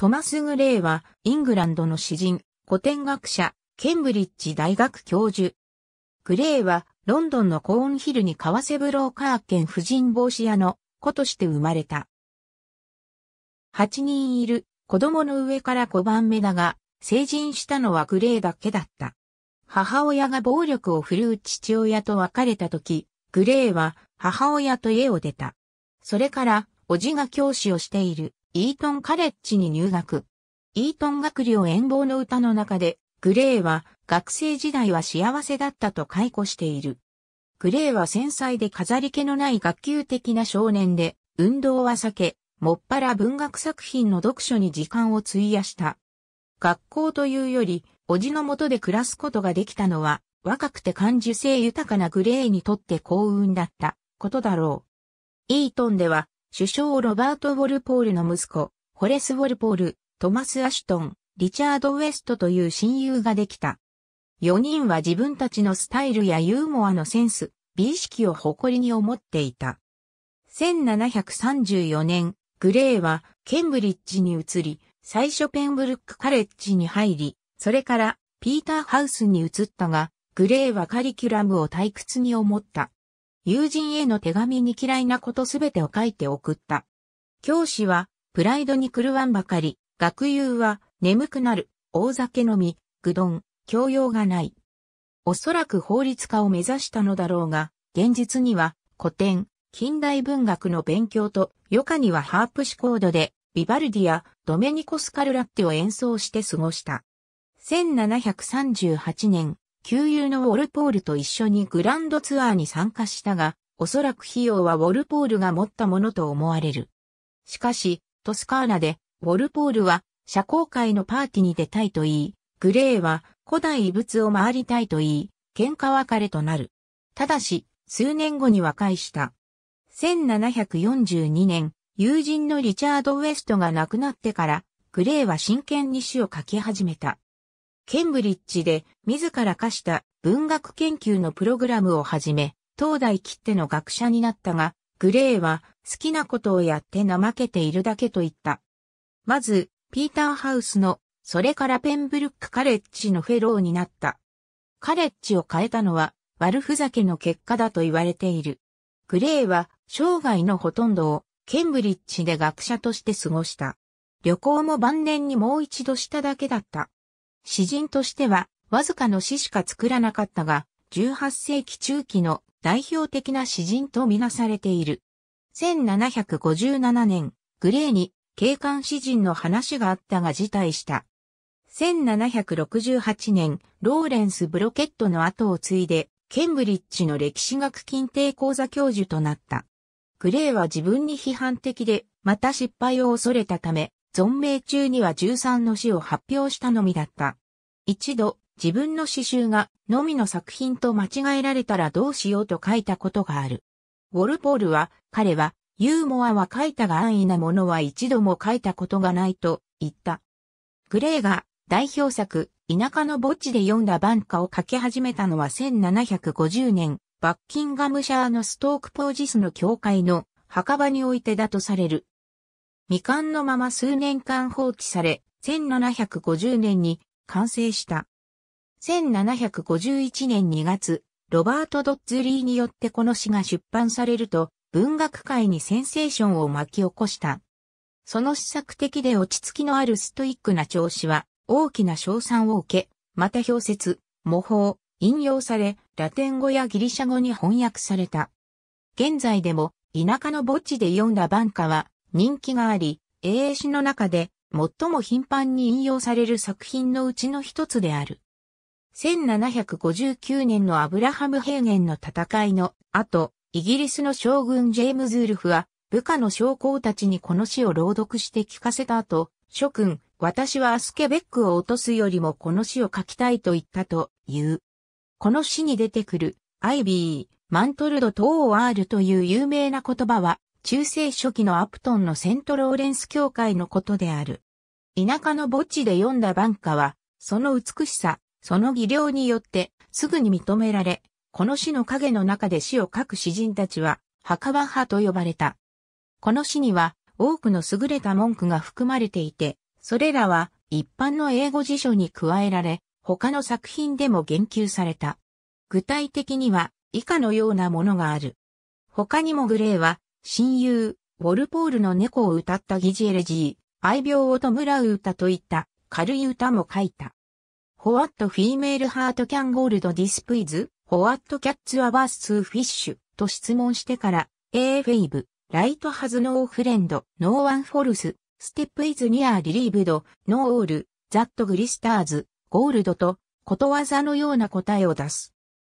トマス・グレイは、イングランドの詩人、古典学者、ケンブリッジ大学教授。グレイは、ロンドンのコーンヒルにカワセブローカー兼婦人帽子屋の子として生まれた。8人いる子供の上から5番目だが、成人したのはグレイだけだった。母親が暴力を振るう父親と別れた時、グレイは母親と家を出た。それから、叔父が教師をしている。イートンカレッジに入学。イートン学寮遠望の歌の中で、グレーは学生時代は幸せだったと解雇している。グレーは繊細で飾り気のない学級的な少年で、運動は避け、もっぱら文学作品の読書に時間を費やした。学校というより、おじのもとで暮らすことができたのは、若くて感受性豊かなグレーにとって幸運だったことだろう。イートンでは、首相ロバート・ウォルポールの息子、ホレス・ウォルポール、トマス・アシュトン、リチャード・ウェストという親友ができた。4人は自分たちのスタイルやユーモアのセンス、美意識を誇りに思っていた。1734年、グレーはケンブリッジに移り、最初ペンブルックカレッジに入り、それからピーターハウスに移ったが、グレーはカリキュラムを退屈に思った。友人への手紙に嫌いなことすべてを書いて送った。教師は、プライドに狂わんばかり、学友は、眠くなる、大酒飲み、愚鈍、教養がない。おそらく法律家を目指したのだろうが、現実には、古典、近代文学の勉強と、余暇にはハープシコードで、ビバルディやドメニコスカルラッテを演奏して過ごした。1738年、旧友のウォルポールと一緒にグランドツアーに参加したが、おそらく費用はウォルポールが持ったものと思われる。しかし、トスカーナで、ウォルポールは、社交界のパーティーに出たいと言い、グレーは、古代遺物を回りたいと言い、喧嘩別れとなる。ただし、数年後に和解した。1742年、友人のリチャード・ウエストが亡くなってから、グレーは真剣に詩を書き始めた。ケンブリッジで自ら課した文学研究のプログラムをはじめ、東大切手の学者になったが、グレーは好きなことをやって怠けているだけと言った。まず、ピーターハウスの、それからペンブルックカレッジのフェローになった。カレッジを変えたのは悪ふざけの結果だと言われている。グレーは生涯のほとんどをケンブリッジで学者として過ごした。旅行も晩年にもう一度しただけだった。詩人としては、わずかの詩しか作らなかったが、18世紀中期の代表的な詩人とみなされている。1757年、グレーに警官詩人の話があったが辞退した。1768年、ローレンス・ブロケットの後を継いで、ケンブリッジの歴史学検定講座教授となった。グレーは自分に批判的で、また失敗を恐れたため、存命中には13の詩を発表したのみだった。一度、自分の詩集が、のみの作品と間違えられたらどうしようと書いたことがある。ウォルポールは、彼は、ユーモアは書いたが安易なものは一度も書いたことがないと言った。グレーが代表作、田舎の墓地で読んだ晩歌を書き始めたのは1750年、バッキンガムシャーのストークポージスの教会の墓場においてだとされる未完のまま数年間放置され、1750年に完成した。1751年2月、ロバート・ドッズリーによってこの詩が出版されると、文学界にセンセーションを巻き起こした。その試作的で落ち着きのあるストイックな調子は、大きな賞賛を受け、また表説、模倣、引用され、ラテン語やギリシャ語に翻訳された。現在でも、田舎の墓地で読んだ挽歌は、人気があり、英詩の中で最も頻繁に引用される作品のうちの一つである。1759年のアブラハム平原の戦いの後、イギリスの将軍ジェームズ・ウルフは部下の将校たちにこの詩を朗読して聞かせた後、諸君、私はアスケベックを落とすよりもこの詩を書きたいと言ったと言う。この詩に出てくる、アイビー、マントルド・トー・アールという有名な言葉は、中世初期のアプトンのセントローレンス教会のことである。田舎の墓地で読んだ挽歌は、その美しさ、その技量によってすぐに認められ、この詩の影の中で詩を書く詩人たちは、墓場派と呼ばれた。この詩には多くの優れた文句が含まれていて、それらは一般の英語辞書に加えられ、他の作品でも言及された。具体的には以下のようなものがある。他にもグレーは親友、ウォルポールの猫を歌ったギジエルジー、愛病を弔う歌といった軽い歌も書いた。ホワットフィーメールハートキャンゴールドディスプイズ、ホワットキャッツアバースツーフィッシュと質問してから、エーフェイブ、ライトハズノーフレンド、ノーワンフォルス、ステップイズニアリリーブド、ノーオール、ザットグリスターズ、ゴールドと、ことわざのような答えを出す。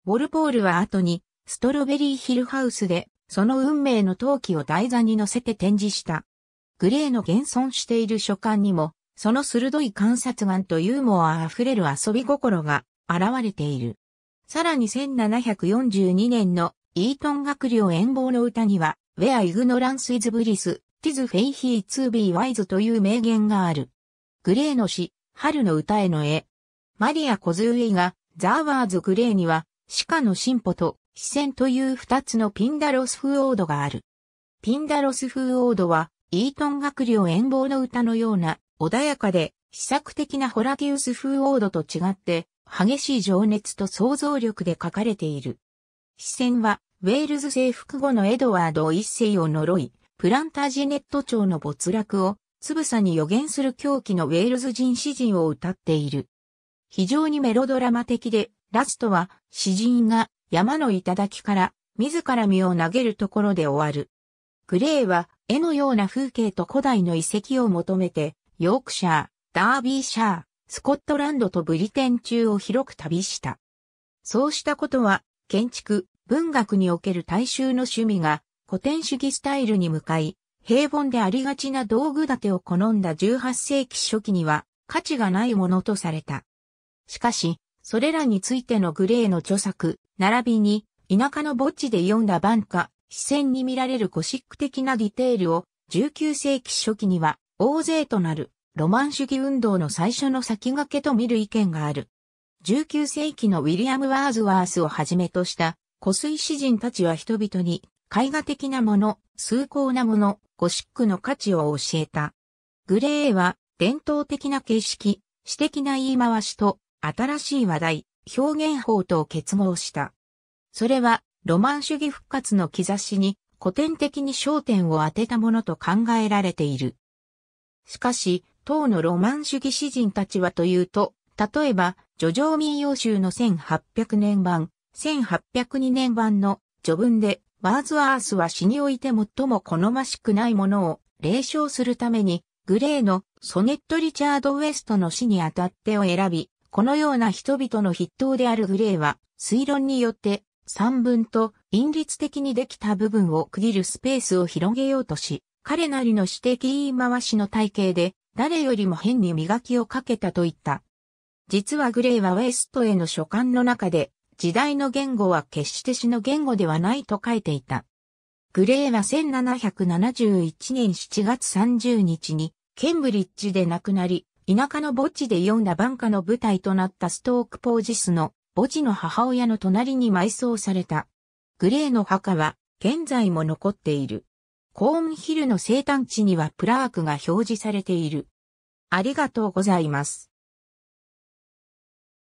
ウォルポールは後に、ストロベリーヒルハウスで、その運命の陶器を台座に乗せて展示した。グレーの現存している書簡にも、その鋭い観察眼とユーモア溢れる遊び心が現れている。さらに1742年のイートン学寮遠望の歌には、Where Ignorance is Bliss, Tis Faith to be Wise という名言がある。グレーの詩、春の歌への絵。マリア・コズウイが、ザーワーズ・グレーには、鹿の進歩と視線という二つのピンダロス風オードがある。ピンダロス風オードは、イートン学寮遠望の歌のような、穏やかで、試作的なホラティウス風オードと違って、激しい情熱と想像力で書かれている。視線は、ウェールズ征服後のエドワード一世を呪い、プランタージェネット朝の没落を、つぶさに予言する狂気のウェールズ人詩人を歌っている。非常にメロドラマ的で、ラストは詩人が山の頂から自ら身を投げるところで終わる。グレーは絵のような風景と古代の遺跡を求めて、ヨークシャー、ダービーシャー、スコットランドとブリテン中を広く旅した。そうしたことは、建築、文学における大衆の趣味が古典主義スタイルに向かい、平凡でありがちな道具立てを好んだ18世紀初期には価値がないものとされた。しかし、それらについてのグレーの著作、並びに、田舎の墓地で読んだ晩夏、視線に見られるゴシック的なディテールを、19世紀初期には、大勢となる、ロマン主義運動の最初の先駆けと見る意見がある。19世紀のウィリアム・ワーズワースをはじめとした、湖水詩人たちは人々に、絵画的なもの、崇高なもの、ゴシックの価値を教えた。グレーは、伝統的な形式、詩的な言い回しと、新しい話題、表現法と結合した。それは、ロマン主義復活の兆しに古典的に焦点を当てたものと考えられている。しかし、当のロマン主義詩人たちはというと、例えば、叙情民謡集の1800年版、1802年版の序文で、ワーズアースは詩において最も好ましくないものを霊唱するために、グレーのソネット・リチャード・ウエストの詩にあたってを選び、このような人々の筆頭であるグレーは、推論によって、散文と因律的にできた部分を区切るスペースを広げようとし、彼なりの指摘言い回しの体系で、誰よりも変に磨きをかけたと言った。実はグレーはウェストへの書簡の中で、時代の言語は決して詩の言語ではないと書いていた。グレーは1771年7月30日に、ケンブリッジで亡くなり、田舎の墓地で読んだ晩夏の舞台となったストークポージスの墓地の母親の隣に埋葬された。グレーの墓は現在も残っている。コーンヒルの生誕地にはプラークが表示されている。ありがとうございます。